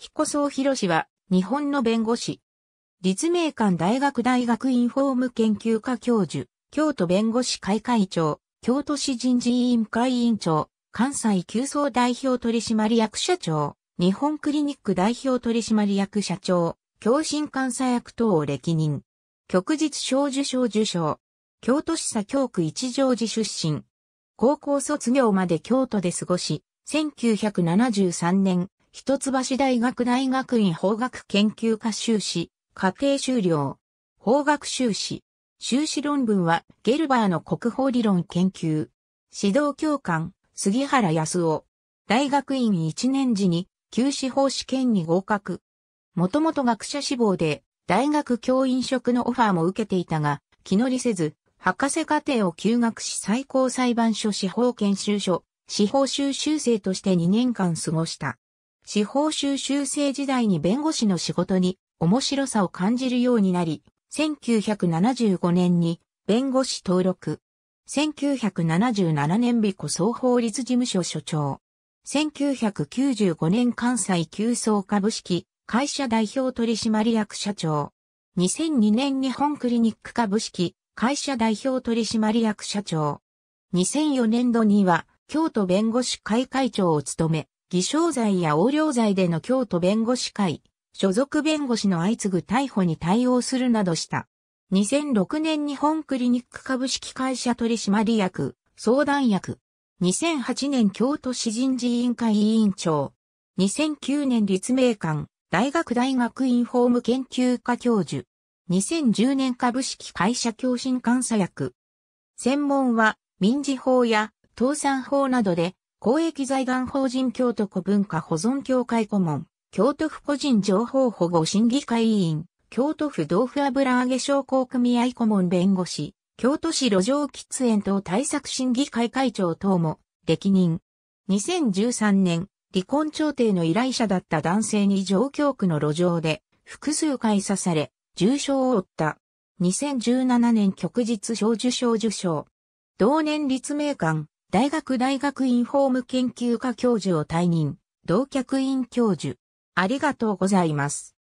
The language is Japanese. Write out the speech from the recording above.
彦総博氏は、日本の弁護士。立命館大学大学院法務研究科教授、京都弁護士会会長、京都市人事委員会委員長、関西急走代表取締役社長、日本クリニック代表取締役社長、共振監査役等を歴任。旭日小受賞受賞。京都市左京区一条寺出身。高校卒業まで京都で過ごし、1973年、一橋大学大学院法学研究科修士、家庭修了、法学修士、修士論文はゲルバーの国法理論研究、指導教官、杉原康夫、大学院1年時に、修士法試験に合格。もともと学者志望で、大学教員職のオファーも受けていたが、気乗りせず、博士課程を休学し最高裁判所司法研修所、司法修習生として2年間過ごした。司法修習生時代に弁護士の仕事に面白さを感じるようになり、1975年に弁護士登録。1977年美子総法律事務所所長。1995年関西急送株式会社代表取締役社長。2002年日本クリニック株式会社代表取締役社長。2004年度には京都弁護士会会長を務め、偽証罪や横領罪での京都弁護士会、所属弁護士の相次ぐ逮捕に対応するなどした。2006年日本クリニック株式会社取締役、相談役。2008年京都市人事委員会委員長。2009年立命館、大学大学院法務研究科教授。2010年株式会社共振監査役。専門は民事法や倒産法などで公益財団法人京都古文化保存協会顧問、京都府個人情報保護審議会委員、京都府豆腐油揚げ商工組合顧問弁護士、京都市路上喫煙等対策審議会会長等も、歴任。2013年、離婚調停の依頼者だった男性に上京区の路上で複数回刺され、重傷を負った。2017年旭日小受賞受賞。同年立命館大学大学院法務研究科教授を退任、同客員教授。ありがとうございます。